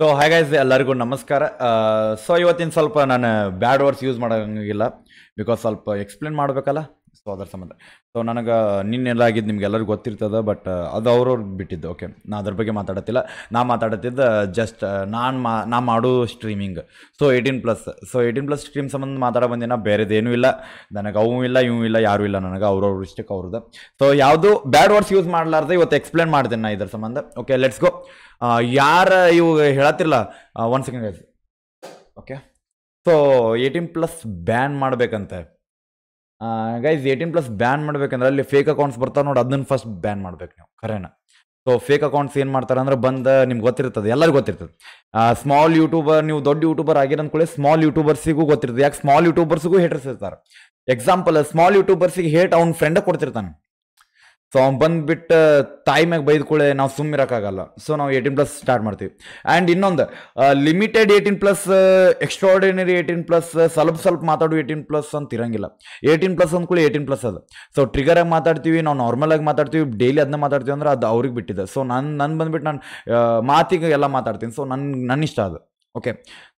so ಹಾಗಾಗಿ ಎಲ್ಲರಿಗೂ ನಮಸ್ಕಾರ ಸೊ ಇವತ್ತಿನ ಸ್ವಲ್ಪ ನಾನು ಬ್ಯಾಡ್ ವರ್ಡ್ಸ್ ಯೂಸ್ ಮಾಡೋಂಗಿಲ್ಲ ಬಿಕಾಸ್ ಸ್ವಲ್ಪ ಎಕ್ಸ್ಪ್ಲೇನ್ ಮಾಡಬೇಕಲ್ಲ ಸೊ ಅದರ ಸಂಬಂಧ ಸೊ ನನಗೆ ನಿನ್ನೆಲ್ಲ ಆಗಿದ್ದು ನಿಮ್ಗೆಲ್ಲರಿಗೂ ಗೊತ್ತಿರ್ತದೆ ಬಟ್ ಅದು ಅವ್ರವ್ರು ಬಿಟ್ಟಿದ್ದು ಓಕೆ ನಾ ಅದ್ರ ಬಗ್ಗೆ ಮಾತಾಡತ್ತಿಲ್ಲ ನಾ ಮಾತಾಡತ್ತಿದ್ದ ಜಸ್ಟ್ ನಾನು ಮಾ ನಾ ಮಾಡೋ streaming so eighteen plus so eighteen plus stream ಸಂಬಂಧ ಮಾತಾಡೋ ಬಂದಿನ ಬೇರೆದೇನೂ ಇಲ್ಲ ನನಗೆ ಅವು ಇಲ್ಲ ಇವು ಇಲ್ಲ ಯಾರೂ ಇಲ್ಲ ನನಗೆ ಅವ್ರವ್ರ ಇಷ್ಟಕ್ಕೆ ಅವ್ರದ್ದು ಸೊ ಯಾವುದು ಬ್ಯಾಡ್ ವರ್ಡ್ಸ್ ಯೂಸ್ ಮಾಡಲಾರ್ದೆ ಇವತ್ತು ಎಕ್ಸ್ಪ್ಲೇನ್ ಮಾಡ್ತೀನಿ ನಾ ಇದ್ರ ಸಂಬಂಧ ಓಕೆ ಲೆಟ್ಸ್ ಗೋ ಯಾರು ಇವು ಹೇಳತ್ತಿಲ್ಲ one second okay so eighteen plus ban ಮಾಡಬೇಕಂತೆ ಗೈಸ್ ಏಯ್ಟೀನ್ ಪ್ಲಸ್ ಬ್ಯಾನ್ ಮಾಡ್ಬೇಕಂದ್ರೆ ಅಲ್ಲಿ ಫೇಕ್ ಅಕೌಂಟ್ಸ್ ಬರ್ತಾವೆ ನೋಡಿ ಅದನ್ನ ಫಸ್ಟ್ ಬ್ಯಾನ್ ಮಾಡ್ಬೇಕು ನೀವು ಖರೇನ ಸೊ ಫೇಕ್ ಅಕೌಂಟ್ಸ್ ಏನು ಮಾಡ್ತಾರೆ ಅಂದ್ರೆ ಬಂದ ನಿಮ್ಗೆ ಗೊತ್ತಿರ್ತದೆ ಎಲ್ಲರಿಗೂ ಗೊತ್ತಿರ್ತದೆ ಸ್ಮಾಲ್ ಯೂಟ್ಯೂಬರ್ ನೀವು ದೊಡ್ಡ ಯೂಟ್ಯೂಬರ್ ಆಗಿರೋ ಅಂದ್ಕೊಳ್ಳಿ ಸ್ಮಾಲ್ ಯೂಟ್ಯೂಬರ್ಸಿಗೂ ಗೊತ್ತಿರ್ತದೆ ಯಾಕೆ ಸ್ಮಾಲ್ ಯೂಟ್ಯೂಬರ್ಸಿಗೂ ಹೇಟರ್ಸ್ ಇರ್ತಾರೆ ಎಕ್ಸಾಂಪಲ್ ಸ್ಮಾಲ್ ಯೂಟ್ಯೂಬರ್ಸಿಗೆ ಹೇಟ್ ಅವ್ನ ಫ್ರೆಂಡ್ ಕೊಡ್ತಿರ್ತಾನೆ ಸೊ ಅವ್ನು ಬಂದುಬಿಟ್ಟು ತಾಯಿ ಮ್ಯಾಗೆ ಬೈದ್ಕೊಳ್ಳೆ ನಾವು ಇರೋಕ್ಕಾಗಲ್ಲ ಸೊ ನಾವು ಏಯ್ಟೀನ್ ಪ್ಲಸ್ ಸ್ಟಾರ್ಟ್ ಮಾಡ್ತೀವಿ ಆ್ಯಂಡ್ ಇನ್ನೊಂದು limited eighteen plus extraordinary eighteen plus ಸ್ವಲ್ಪ ಸ್ವಲ್ಪ ಮಾತಾಡು ಏಯ್ಟೀನ್ ಪ್ಲಸ್ ಅಂತ ಇರಂಗಿಲ್ಲ ಏಯ್ಟೀನ್ ಪ್ಲಸ್ ಅಂದ್ಕೊಳ್ಳಿ ಏಯ್ಟೀನ್ ಪ್ಲಸ್ ಅದು ಸೊ ಟ್ರಿಗರಾಗಿ ಮಾತಾಡ್ತೀವಿ ನಾವು ನಾರ್ಮಲಾಗಿ ಮಾತಾಡ್ತೀವಿ ಡೈಲಿ ಅದನ್ನ ಮಾತಾಡ್ತೀವಿ ಅಂದ್ರೆ ಅದು ಅವ್ರಿಗೆ ಬಿಟ್ಟಿದೆ ಸೊ ನಾನು ನನ್ನ ಬಂದ್ಬಿಟ್ಟು ನಾನು ಮಾತಿಗೆ ಎಲ್ಲ ಮಾತಾಡ್ತೀನಿ ಸೊ ನನ್ನ ನನ್ನ ಇಷ್ಟ ಅದು ಓಕೆ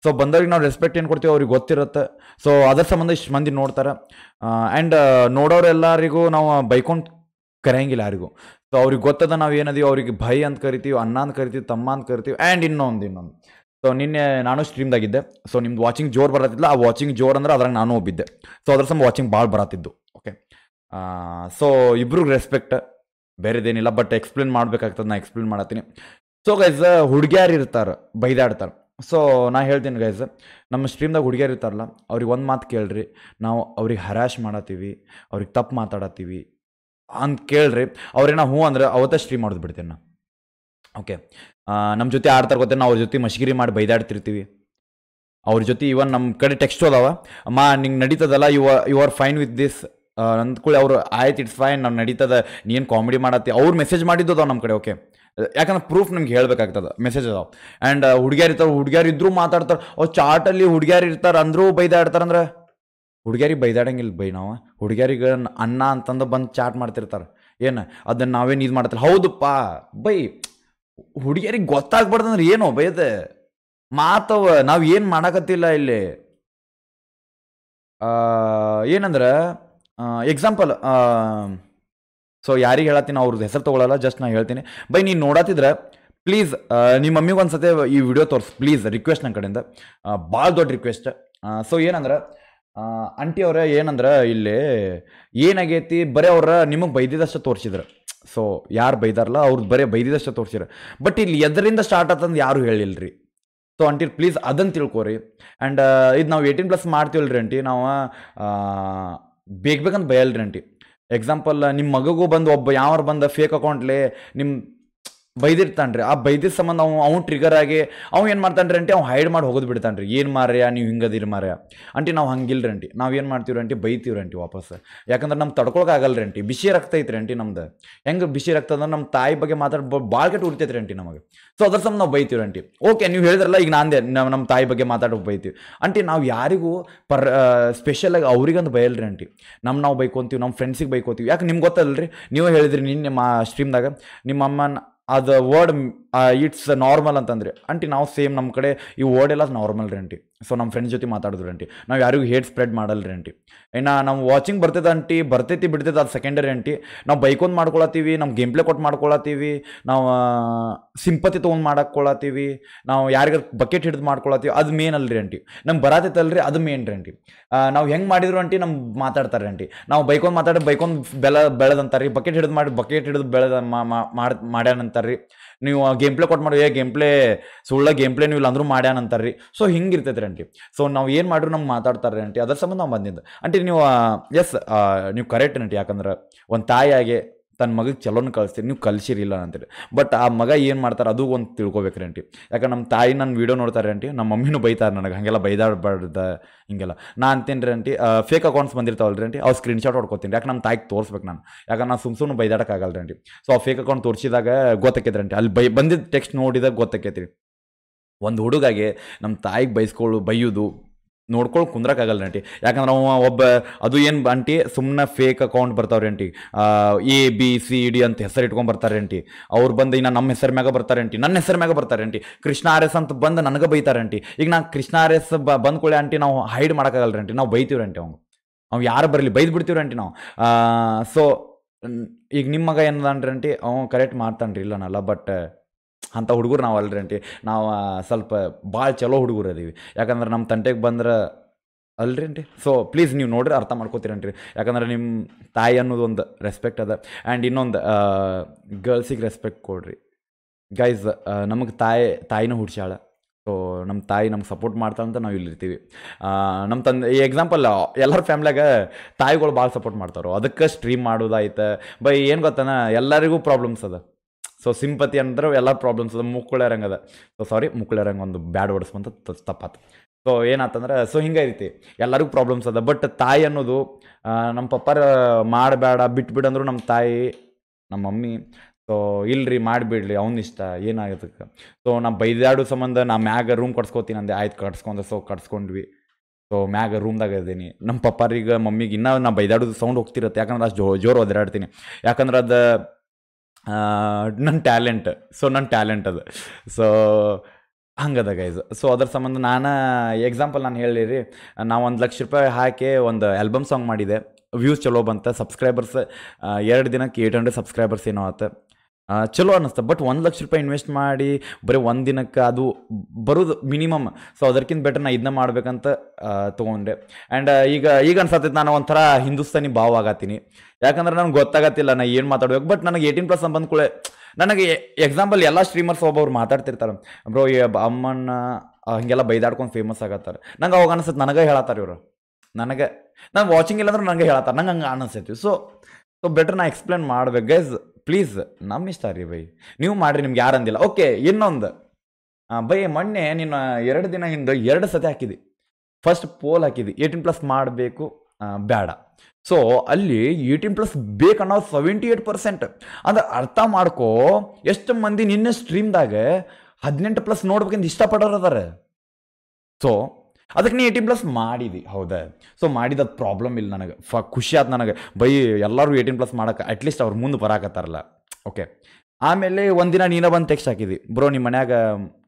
ಸೊ ಬಂದವ್ರಿಗೆ ನಾವು ರೆಸ್ಪೆಕ್ಟ್ ಏನು ಕೊಡ್ತೀವಿ ಅವ್ರಿಗೆ ಗೊತ್ತಿರುತ್ತೆ ಸೊ ಅದರ ಸಂಬಂಧ ಇಷ್ಟು ಮಂದಿ ನೋಡ್ತಾರೆ ಆ್ಯಂಡ್ ನೋಡೋರೆಲ್ಲರಿಗೂ ನಾವು ಬೈಕೊಂಡು ಕರೆಯಂಗಿಲ್ಲ ಯಾರಿಗೂ ಸೊ ಅವ್ರಿಗೆ ಗೊತ್ತದ ನಾವು ಏನದೀವಿ ಅವ್ರಿಗೆ ಭಯ ಅಂತ ಕರಿತೀವಿ ಅನ್ನ ಅಂತ ಕರಿತೀವಿ ತಮ್ಮ ಅಂತ ಕರಿತೀವಿ ಆ್ಯಂಡ್ ಇನ್ನೊಂದು ಇನ್ನೊಂದು ಸೊ ನಿನ್ನೆ ನಾನು ಸ್ಟ್ರೀಮ್ದಾಗಿದ್ದೆ ಸೊ ನಿಮ್ದು ವಾಚಿಂಗ್ ಜೋರು ಬರತ್ತಿಲ್ಲ ಆ ವಾಚಿಂಗ್ ಜೋರ್ ಅಂದ್ರೆ ಅದ್ರಾಗ ನಾನು ಒಬ್ಬಿದ್ದೆ ಸೊ ಅದ್ರ ಸಮ ವಾಚಿಂಗ್ ಭಾಳ ಬರತ್ತಿದ್ದು ಓಕೆ ಸೊ ಇಬ್ರಿಗೆ ರೆಸ್ಪೆಕ್ಟ್ ಬೇರೆದೇನಿಲ್ಲ ಬಟ್ ಎಕ್ಸ್ಪ್ಲೇನ್ ಮಾಡ್ಬೇಕಾಗ್ತದೆ ನಾ ಎಕ್ಸ್ಪ್ಲೇನ್ ಮಾಡ್ತೀನಿ ಸೊ ಗೈಸ್ ಹುಡುಗಿಯಾರು ಇರ್ತಾರೆ ಬೈದಾಡ್ತಾರೆ ಸೊ ನಾ ಹೇಳ್ತೀನಿ ಗೈಸ್ ನಮ್ಮ ಸ್ಟ್ರೀಮ್ದಾಗ ಹುಡುಗಿಯರು ಇರ್ತಾರಲ್ಲ ಅವ್ರಿಗೆ ಒಂದು ಮಾತು ಕೇಳ್ರಿ ನಾವು ಅವ್ರಿಗೆ ಹರಾಶ್ ಮಾಡತ್ತೀವಿ ಅವ್ರಿಗೆ ತಪ್ಪು ಮಾತಾಡತ್ತೀವಿ ಅಂತ ಕೇಳ್ರಿ ಅವ್ರೇನೋ ಹ್ಞೂ ಅಂದ್ರೆ ಅವತ್ತ ಸ್ಟ್ರೀಮ್ ಮಾಡೋದು ಬಿಡ್ತೀನಿ ನಾ ಓಕೆ ನಮ್ಮ ಜೊತೆ ಆಡ್ತಾರೆ ಗೊತ್ತೆ ನಾವು ಅವ್ರ ಜೊತೆ ಮಶ್ಗಿರಿ ಮಾಡಿ ಬೈದಾಡ್ತಿರ್ತೀವಿ ಅವ್ರ ಜೊತೆ ಇವನ್ ನಮ್ಮ ಕಡೆ ಟೆಕ್ಸ್ಟ್ ಅದಾವ ಅಮ್ಮ ನಿಂಗೆ ನಡೀತದಲ್ಲ you you are fine with this ಅಂದ್ಕೊಳ್ಳಿ ಅವರು ಆಯ್ತು ಇಟ್ಸ್ ಫೈನ್ ನಾವು ನಡೀತದ ನೀನು ಕಾಮಿಡಿ ಮಾಡತ್ತಿ ಅವ್ರು ಮೆಸೇಜ್ ಮಾಡಿದ್ದು ಅದಾವ ನಮ್ಮ ಕಡೆ ಓಕೆ ಯಾಕಂದ್ರೆ ಪ್ರೂಫ್ ನಮ್ಗೆ ಹೇಳ್ಬೇಕಾಗ್ತದೆ ಮೆಸೇಜ್ ಅದಾವ ಆ್ಯಂಡ್ ಹುಡುಗಿಯರು ಇರ್ತಾರೆ ಮಾತಾಡ್ತಾರೆ ಅವ್ರು ಚಾಟಲ್ಲಿ ಹುಡುಗಿಯರು ಇರ್ತಾರೆ ಅಂದ್ರೂ ಬೈದಾಡ್ತಾರಂದ್ರೆ ಹುಡುಗ್ಯಾರಿಗೆ ಬೈದಾಡಂಗಿಲ್ಲ ಬೈ ನಾವು ಹುಡುಗ್ಯಾರಿಗೆ ಅನ್ನ ಅಂತಂದು ಬಂದು ಚಾಟ್ ಮಾಡ್ತಿರ್ತಾರೆ ಏನು ಅದನ್ನು ನಾವೇನು ಇದು ಮಾಡ್ತಿಲ್ಲ ಹೌದಪ್ಪ ಬೈ ಹುಡುಗಿಯರಿಗೆ ಗೊತ್ತಾಗ್ಬಾರ್ದಂದ್ರೆ ಏನು ಬೈದ ಮಾತವ ನಾವು ಏನು ಮಾಡಕತ್ತಿಲ್ಲ ಇಲ್ಲಿ ಏನಂದ್ರೆ ಎಕ್ಸಾಂಪಲ್ ಸೊ ಯಾರಿಗೆ ಹೇಳತ್ತೀನಿ ಅವ್ರದ್ದು ಹೆಸರು ತೊಗೊಳಲ್ಲ ಜಸ್ಟ್ ನಾನು ಹೇಳ್ತೀನಿ ಬೈ ನೀನು ನೋಡತ್ತಿದ್ರೆ ಪ್ಲೀಸ್ ನಿಮ್ಮ ಮಮ್ಮಿಗೆ ಒಂದು ಸತಿ ಈ ವಿಡಿಯೋ ತೋರಿಸ್ ಪ್ಲೀಸ್ ರಿಕ್ವೆಸ್ಟ್ ನನ್ನ ಕಡೆಯಿಂದ ಭಾಳ ದೊಡ್ಡ ರಿಕ್ವೆಸ್ಟ್ ಸೊ ಏನಂದ್ರೆ ಆಂಟಿ ಅವರೇ ಏನಂದ್ರೆ ಇಲ್ಲಿ ಏನಾಗೈತಿ ಬರೀ ಅವ್ರ ನಿಮಗೆ ಬೈದಿದಷ್ಟು ತೋರಿಸಿದ್ರು ಸೊ ಯಾರು ಬೈದಾರಲ್ಲ ಅವ್ರದ್ದು ಬರೀ ಬೈದಿದಷ್ಟು ತೋರಿಸಿದ್ರು ಬಟ್ ಇಲ್ಲಿ ಎದರಿಂದ ಸ್ಟಾರ್ಟ್ ಆತಂದು ಯಾರು ಹೇಳಿಲ್ಲ ರೀ ಸೊ ಆಂಟಿ ಪ್ಲೀಸ್ ಅದನ್ನು ತಿಳ್ಕೊರಿ ಆ್ಯಂಡ್ ಇದು ನಾವು ಏಯ್ಟೀನ್ ಪ್ಲಸ್ ರೀ ಆಂಟಿ ನಾವು ಬೇಕಂತ ಬಯಲ್ರಿ ಆಂಟಿ ಎಕ್ಸಾಂಪಲ್ ನಿಮ್ಮ ಮಗಗೂ ಬಂದು ಒಬ್ಬ ಯಾವ್ರು ಬಂದ ಫೇಕ್ ಅಕೌಂಟ್ಲಿ ನಿಮ್ಮ ಬೈದಿರ್ತಾನೆ ರೀ ಆ ಬೈದಿದ್ದ ಸಂಬಂಧ ಅವ್ನು ಅವ್ನು ಟ್ರಿಗರ್ ಆಗಿ ಅವ್ನು ಏನು ಮಾಡ್ತಾನೆ ರೀ ಅಂಟಿ ಅವ್ನು ಹೈಡ್ ಮಾಡಿ ಹೋಗೋದು ಬಿಡ್ತಾನೆ ರೀ ಏನು ಮಾರ್ಯಾ ನೀವು ಹಿಂಗದಿರಿ ಮಾರ್ಯಾ ಅಂಟಿ ನಾವು ಹಂಗಿಲ್ಲ ಅಂಟಿ ನಾವು ಏನು ಮಾಡ್ತೀವಿ ಅಂಟಿ ಬೈತೀವಿ ಅಂಟಿ ವಾಪಸ್ ಯಾಕಂದ್ರೆ ನಮ್ಮ ತಡ್ಕೊಳಕಾಗಲ್ಲ ಅಂಟಿ ಬಿಸಿ ರಕ್ತ ಐತ್ರಿ ಅಂಟಿ ನಮ್ದು ಹೆಂಗೆ ಬಿಸಿ ರಕ್ತ ಅಂದ್ರೆ ನಮ್ಮ ತಾಯಿ ಬಗ್ಗೆ ಮಾತಾಡಿ ಭಾಳ ಕೆಟ್ಟ ರೀ ಅಂಟಿ ನಮಗೆ ಸೊ ಅದ್ರ ಸಂಬಂಧ ನಾವು ಬೈತೀವಿ ರಂಟಿ ಓಕೆ ನೀವು ಹೇಳಿದ್ರಲ್ಲ ಈಗ ನಾಂದೇ ನಮ್ಮ ನಮ್ಮ ತಾಯಿ ಬಗ್ಗೆ ಮಾತಾಡೋಕೆ ಬೈತೀವಿ ಅಂಟಿ ನಾವು ಯಾರಿಗೂ ಪರ್ ಸ್ಪೆಷಲಾಗಿ ಬಯಲ್ ಬೈಯಲ್ರಿ ಅಂಟಿ ನಮ್ಮ ನಾವು ಬೈಕೊತೀವಿ ನಮ್ಮ ಫ್ರೆಂಡ್ಸಿಗೆ ಬೈಕೋತೀವಿ ಯಾಕೆ ನಿಮ್ಗೆ ಗೊತ್ತಲ್ಲ ರೀ ನೀವು ಹೇಳಿದ್ರಿ ನಿನ್ನೆ ಮಾ ಸ್ಟ್ರೀಮ್ದಾಗ ನಿಮ್ಮ ಅಮ್ಮನ Are the word it's normal ಅಂತಂದರೆ ಆಂಟಿ ನಾವು ಸೇಮ್ ನಮ್ಮ ಕಡೆ ಈ ಓಡೆಲ್ಲ ನಾರ್ಮಲ್ ರೀ ಆಂಟಿ ಸೊ ನಮ್ಮ ಫ್ರೆಂಡ್ಸ್ ಜೊತೆ ಮಾತಾಡಿದ್ರು ಆಂಟಿ ನಾವು ಯಾರಿಗೂ ಹೇಟ್ ಸ್ಪ್ರೆಡ್ ಮಾಡಲ್ಲ ರೀ ಆಂಟಿ ಇನ್ನು ನಾವು ವಾಚಿಂಗ್ ಬರ್ತದೆ ಅಂಟಿ ಬರ್ತೈತಿ ಬಿಡ್ತೈತೆ ಅದು ಸೆಕೆಂಡರಿ ಅಂಟಿ ನಾವು ಬೈಕೊಂದು ಮಾಡ್ಕೊಳತ್ತೀವಿ ನಮ್ಮ ಗೇಮ್ ಪ್ಲೇ ಕೊಟ್ಟು ಮಾಡ್ಕೊಳತ್ತೀವಿ ನಾವು ಸಿಂಪತಿ ತೊಗೊಂಡು ಮಾಡಕ್ಕೊಳತ್ತೀವಿ ನಾವು ಯಾರಿಗಾರು ಬಕೆಟ್ ಹಿಡಿದು ಮಾಡ್ಕೊಳತ್ತೀವಿ ಅದು ಮೇನ್ ಅಲ್ರಿ ಆಂಟಿ ನಮ್ಗೆ ಬರತೈತಲ್ರಿ ಅದು ಮೇನ್ ರೀ ನಾವು ಹೆಂಗೆ ಮಾಡಿದ್ರು ಆಂಟಿ ನಮ್ಮ ಮಾತಾಡ್ತಾರೆ ಆಂಟಿ ನಾವು ಬೈಕೊಂದು ಮಾತಾಡಿ ಬೈಕೊಂದು ಬೆಳ ಬೆಳೆದಂತಾರೆ ರೀ ಬಕೆಟ್ ಹಿಡಿದು ಮಾಡಿ ಬಕೆಟ್ ಹಿಡಿದು ಬೆಳೆದ ಮಾಡ್ಯಾನಂತಾರೆ ರೀ ನೀವು ಗೇಮ್ ಪ್ಲೇ ಕೊಟ್ಟು ಮಾಡೋ ಏ ಗೇಮ್ ಪ್ಲೇ ಸುಳ್ಳ ಗೇಮ್ ಪ್ಲೇ ನೀವು ಇಲ್ಲ ಅಂದ್ರೂ ರೀ ಸೊ ಹಿಂಗೆ ಇರ್ತೈತೆ ರೀ ಸೊ ನಾವು ಏನು ಮಾಡ್ರು ನಮ್ಗೆ ಮಾತಾಡ್ತಾರೆ ಅಂಟಿ ಅದ್ರ ಸಂಬಂಧ ನಾವು ಬಂದಿದ್ದು ಅಂಟಿ ನೀವು ಎಸ್ ನೀವು ಕರೆಕ್ಟ್ ಅಂಟಿ ಯಾಕಂದ್ರೆ ಒಂದು ತಾಯಿಯಾಗೆ ತನ್ನ ಮಗ ಚಲೋನ ಕಳಿಸ್ತೀರಿ ನೀವು ಕಲಿಸಿರಿಲ್ಲ ಅಂತೇಳಿ ಬಟ್ ಆ ಮಗ ಏನು ಮಾಡ್ತಾರೆ ಅದು ಒಂದು ತಿಳ್ಕೊಬೇಕ್ರಿ ಆಂಟಿ ಯಾಕಂದ್ರೆ ನಮ್ಮ ತಾಯಿ ನನ್ನ ವೀಡಿಯೋ ನೋಡ್ತಾರೆ ಆಂಟಿ ನಮ್ಮ ಮಮ್ಮಿನೂ ಬೈತಾರೆ ನನಗೆ ಹಾಗೆಲ್ಲ ಬೈದಾಡಬಾರ್ದ ಹಿಂಗೆಲ್ಲ ನಾನು ಅಂತೀನಿ ರೀ ಆಂಟಿ ಫೇಕ್ ಅಕೌಂಟ್ಸ್ ಬಂದಿರ್ತಾವಲ್ಲ ರೀ ಆಂಟಿ ಅವ್ರು ಸ್ಕ್ರೀನ್ಶಾಟ್ ಹೊಡ್ಕೊತೀನಿ ಯಾಕೆ ನಮ್ಮ ತಾಯಿಗೆ ತೋರಿಸ್ಬೇಕು ನಾನು ಯಾಕಂದ್ರೆ ನಾನು ಸುಮ್ ಸುಮ್ಮನೆ ಬೈದಾಡೋಕ್ಕಾಗಲ್ಲ ರೀ ಆಂಟಿ ಸೊ ಆ ಫೇಕ್ ಅಕೌಂಟ್ ತೋರಿಸಿದಾಗ ಗೊತ್ತಾಕೈತೆ ಆಂಟಿ ಅಲ್ಲಿ ಬೈ ಬಂದಿದ್ದ ಟೆಕ್ಸ್ಟ್ ನೋಡಿದಾಗ ಗೊತ್ತಾಕೈತಿ ಒಂದು ಹುಡುಗಾಗೆ ನಮ್ಮ ತಾಯಿಗೆ ಬೈಸ್ಕೊಳ್ಳು ಬೈಯೋದು ನೋಡ್ಕೊಂಡು ಕುಂದ್ರಕ್ಕಾಗಲ್ಲ ಆಂಟಿ ಯಾಕಂದ್ರೆ ಅವ ಒಬ್ಬ ಅದು ಏನು ಆಂಟಿ ಸುಮ್ಮನೆ ಫೇಕ್ ಅಕೌಂಟ್ ಬರ್ತಾವ್ರಿ aunty A B C D ಅಂತ ಹೆಸರು ಇಟ್ಕೊಂಡು ಬರ್ತಾರೆ ಅಂಟಿ ಅವ್ರು ಬಂದು ಇನ್ನು ನಮ್ಮ ಹೆಸರು ಮ್ಯಾಗ ಬರ್ತಾರೆ ಅಂಟಿ ನನ್ನ ಹೆಸರು ಮ್ಯಾಗ ಬರ್ತಾರೆ ಅಂಟಿ ಕೃಷ್ಣ ಆರ್ ಎಸ್ ಅಂತ ಬಂದು ನನಗೆ ಬೈತಾರೆ ಅಂಟಿ ಈಗ ನಾನು ಕೃಷ್ಣ ಆರ್ ಎಸ್ ಬ ಬಂದ್ಕೊಳ್ಳೆ ಅಂಟಿ ನಾವು ಹೈಡ್ ಮಾಡೋಕ್ಕಾಗಲ್ಲ ಅಂಟಿ ನಾವು ಬೈತೀವ್ರಿ ಅವ್ನು ಅವ್ನು ಯಾರು ಬರಲಿ ಬೈದು ಬಿಡ್ತೀವ್ರಿ ಅಂಟಿ ನಾವು ಸೊ ಈಗ ನಿಮ್ಮ ಮಗ ಏನದಂಡ್ರಿ ಅಂಟಿ ಅವ್ನು ಕರೆಕ್ಟ್ ಮಾಡ್ತಾನ್ರಿ ಇಲ್ಲ ನಲ್ಲ ಬಟ್ ಅಂಥ ಹುಡುಗರು ನಾವು ಅಲ್ರಿ ನಾವು ಸ್ವಲ್ಪ ಭಾಳ ಚಲೋ ಹುಡುಗರು ಅದೀವಿ ಯಾಕಂದ್ರೆ ನಮ್ಮ ತಂಟೆಗೆ ಬಂದ್ರೆ ಅಲ್ರಿ ಅಂಟಿ ಸೊ ಪ್ಲೀಸ್ ನೀವು ನೋಡ್ರಿ ಅರ್ಥ ಮಾಡ್ಕೋತೀರನ್ರಿ ಯಾಕಂದ್ರೆ ನಿಮ್ಮ ತಾಯಿ ಅನ್ನೋದು ಒಂದು ರೆಸ್ಪೆಕ್ಟ್ ಅದ ಆ್ಯಂಡ್ ಇನ್ನೊಂದು ಗರ್ಲ್ಸಿಗೆ ರೆಸ್ಪೆಕ್ಟ್ ಕೊಡ್ರಿ ಗೈಸ್ ನಮಗೆ ತಾಯಿ ತಾಯಿನೂ ಹುಡ್ಸ್ಯಾಳ ಸೊ ನಮ್ಮ ತಾಯಿ ನಮ್ಗೆ ಸಪೋರ್ಟ್ ಮಾಡ್ತಾಳೆ ಅಂತ ನಾವು ಇಲ್ಲಿರ್ತೀವಿ ನಮ್ಮ ತಂದೆ ಈ ಎಕ್ಸಾಂಪಲ್ ಎಲ್ಲರ ಫ್ಯಾಮ್ಲಿಯಾಗ ತಾಯಿಗಳು ಭಾಳ ಸಪೋರ್ಟ್ ಮಾಡ್ತಾರೋ ಅದಕ್ಕೆ ಸ್ಟ್ರೀಮ್ ಮಾಡೋದಾಯ್ತು ಬೈ ಏನು ಗೊತ್ತಾನ ಎಲ್ಲರಿಗೂ ಪ್ರಾಬ್ಲಮ್ಸ್ ಅದ ಸೊ ಸಿಂಪತಿ ಅಂದ್ರೆ ಎಲ್ಲ ಪ್ರಾಬ್ಲಮ್ಸ್ ಅದ ಅದ ಸೊ ಸಾರಿ ಮುಕ್ಕುಳರಂಗ ಒಂದು ಬ್ಯಾಡ್ ವರ್ಡ್ಸ್ ಅಂತ ತಪ್ಪಾತು ಸೊ ಏನಾತಂದ್ರೆ ಸೊ ಹಿಂಗೆ ರೀತಿ ಎಲ್ಲರಿಗೂ ಪ್ರಾಬ್ಲಮ್ಸ್ ಅದ ಬಟ್ ತಾಯಿ ಅನ್ನೋದು ನಮ್ಮ ಪಪ್ಪಾರ ಮಾಡಬೇಡ ಬಿಟ್ಬಿಡು ಅಂದ್ರೂ ನಮ್ಮ ತಾಯಿ ನಮ್ಮ ಮಮ್ಮಿ ಸೊ ಇಲ್ರಿ ಮಾಡಿಬಿಡ್ಲಿ ಅವ್ನ ಇಷ್ಟ ಏನಾಗತ್ತಕ್ಕೆ ಸೊ ನಾ ಬೈದಾಡು ಸಂಬಂಧ ನಾ ಮ್ಯಾಗ ರೂಮ್ ಕಟ್ಸ್ಕೊತೀನಿ ಅಂದೆ ಆಯ್ತು ಕಟ್ಸ್ಕೊಂಡೆ ಸೊ ಕಟ್ಸ್ಕೊಂಡ್ವಿ ಸೊ ಮ್ಯಾಗ ರೂಮ್ದಾಗ ಇದ್ದೀನಿ ನಮ್ಮ ಪಪ್ಪಾರಿಗೆ ಮಮ್ಮಿಗೆ ಇನ್ನೂ ನಾ ಬೈದಾಡೋದು ಸೌಂಡ್ ಹೋಗ್ತಿರತ್ತೆ ಯಾಕಂದ್ರೆ ಅಷ್ಟು ಜೋರು ಒದರಾಡ್ತೀನಿ ಯಾಕಂದ್ರೆ ಅದು ನನ್ನ ಟ್ಯಾಲೆಂಟ್ ಸೊ ನನ್ನ ಟ್ಯಾಲೆಂಟ್ ಅದು ಸೊ ಹಂಗದ ಗೈಸ್ ಸೊ ಅದ್ರ ಸಂಬಂಧ ನಾನು ಎಕ್ಸಾಂಪಲ್ ನಾನು ಹೇಳಿರಿ ನಾವು ಒಂದು ಲಕ್ಷ ರೂಪಾಯಿ ಹಾಕಿ ಒಂದು ಆಲ್ಬಮ್ ಸಾಂಗ್ ಮಾಡಿದೆ ವ್ಯೂಸ್ ಚಲೋ ಬಂತ ಸಬ್ಸ್ಕ್ರೈಬರ್ಸ್ ಎರಡು ದಿನಕ್ಕೆ ಏಟ್ ಹಂಡ್ರೆಡ್ ಸಬ್ಸ್ಕ್ರೈಬರ್ಸ್ ಏನೋ ಆತ ಚಲೋ ಅನ್ನಿಸ್ತದೆ ಬಟ್ ಒಂದು ಲಕ್ಷ ರೂಪಾಯಿ ಇನ್ವೆಸ್ಟ್ ಮಾಡಿ ಬರೀ ಒಂದು ದಿನಕ್ಕೆ ಅದು ಬರೋದು ಮಿನಿಮಮ್ ಸೊ ಅದಕ್ಕಿಂತ ಬೆಟರ್ ನಾ ಇದನ್ನ ಮಾಡ್ಬೇಕಂತ ತೊಗೊಂಡೆ ಆ್ಯಂಡ್ ಈಗ ಈಗ ಅನ್ಸತ್ತೈತೆ ನಾನು ಒಂಥರ ಹಿಂದೂಸ್ತಾನಿ ಭಾವ ಆಗತ್ತೀನಿ ಯಾಕಂದ್ರೆ ನನಗೆ ಗೊತ್ತಾಗತ್ತಿಲ್ಲ ನಾ ಏನು ಮಾತಾಡ್ಬೇಕು ಬಟ್ ನನಗೆ ಏಯ್ಟೀನ್ ಪ್ಲಸ್ ಬಂದ್ಕೊಳ್ಳೆ ನನಗೆ ಎಕ್ಸಾಂಪಲ್ ಎಲ್ಲ ಸ್ಟ್ರೀಮರ್ಸ್ ಅವ್ರು ಮಾತಾಡ್ತಿರ್ತಾರೆ ಬ್ರೋ ಅಮ್ಮಣ್ಣ ಹೀಗೆಲ್ಲ ಬೈದಾಡ್ಕೊಂಡು ಫೇಮಸ್ ಆಗತ್ತಾರೆ ನಂಗೆ ಅವಾಗ ಅನಿಸುತ್ತೆ ನನಗೆ ಹೇಳತ್ತಾರೆ ಇವರು ನನಗೆ ನಾನು ವಾಚಿಂಗ್ ಇಲ್ಲಾಂದ್ರೆ ನನಗೆ ಹೇಳತ್ತಾರೆ ನಂಗೆ ಹಂಗೆ ಅನಿಸ್ತೈತಿ ಸೊ ಸೊ ಬೆಟರ್ ನಾ ಎಕ್ಸ್ಪ್ಲೇನ್ ಮಾಡ್ಬೇಕು ಗೈಸ್ ಪ್ಲೀಸ್ ನಮ್ಮ ಇಷ್ಟ ರೀ ಬೈ ನೀವು ಮಾಡ್ರಿ ನಿಮ್ಗೆ ಅಂದಿಲ್ಲ ಓಕೆ ಇನ್ನೊಂದು ಬೈ ಮೊನ್ನೆ ನೀನು ಎರಡು ದಿನ ಹಿಂದೆ ಎರಡು ಸತಿ ಹಾಕಿದಿ ಫಸ್ಟ್ ಪೋಲ್ ಹಾಕಿದಿ ಏಯ್ಟೀನ್ ಪ್ಲಸ್ ಮಾಡಬೇಕು ಬೇಡ ಸೊ ಅಲ್ಲಿ ಏಯ್ಟೀನ್ ಪ್ಲಸ್ ಬೇಕನ್ನೋ ಸೆವೆಂಟಿ ಏಟ್ ಪರ್ಸೆಂಟ್ ಅಂದ್ರೆ ಅರ್ಥ ಮಾಡ್ಕೋ ಎಷ್ಟು ಮಂದಿ ನಿನ್ನೆ ಸ್ಟ್ರೀಮ್ದಾಗ ಹದಿನೆಂಟು ಪ್ಲಸ್ ನೋಡ್ಬೇಕಂತ ಇಷ್ಟಪಡೋರು ಅದಾರೆ ಸೊ ಅದಕ್ಕೆ ನೀ ಏಯ್ಟೀನ್ ಪ್ಲಸ್ ಮಾಡಿದಿ ಹೌದಾ ಸೊ ಮಾಡಿದ ಪ್ರಾಬ್ಲಮ್ ಇಲ್ಲ ನನಗೆ ಫ ಖುಷಿ ಆಯ್ತು ನನಗೆ ಬೈ ಎಲ್ಲರೂ ಏಯ್ಟೀನ್ ಪ್ಲಸ್ ಮಾಡೋಕೆ ಅಟ್ಲೀಸ್ಟ್ ಅವ್ರು ಮುಂದೆ ಬರಾಕತ್ತಾರಲ್ಲ ಓಕೆ ಆಮೇಲೆ ಒಂದಿನ ನೀನ ಬಂದು ಟೆಕ್ಸ್ಟ್ ಹಾಕಿದ್ವಿ ಬ್ರೋ ನಿಮ್ಮ ಮನ್ಯಾಗ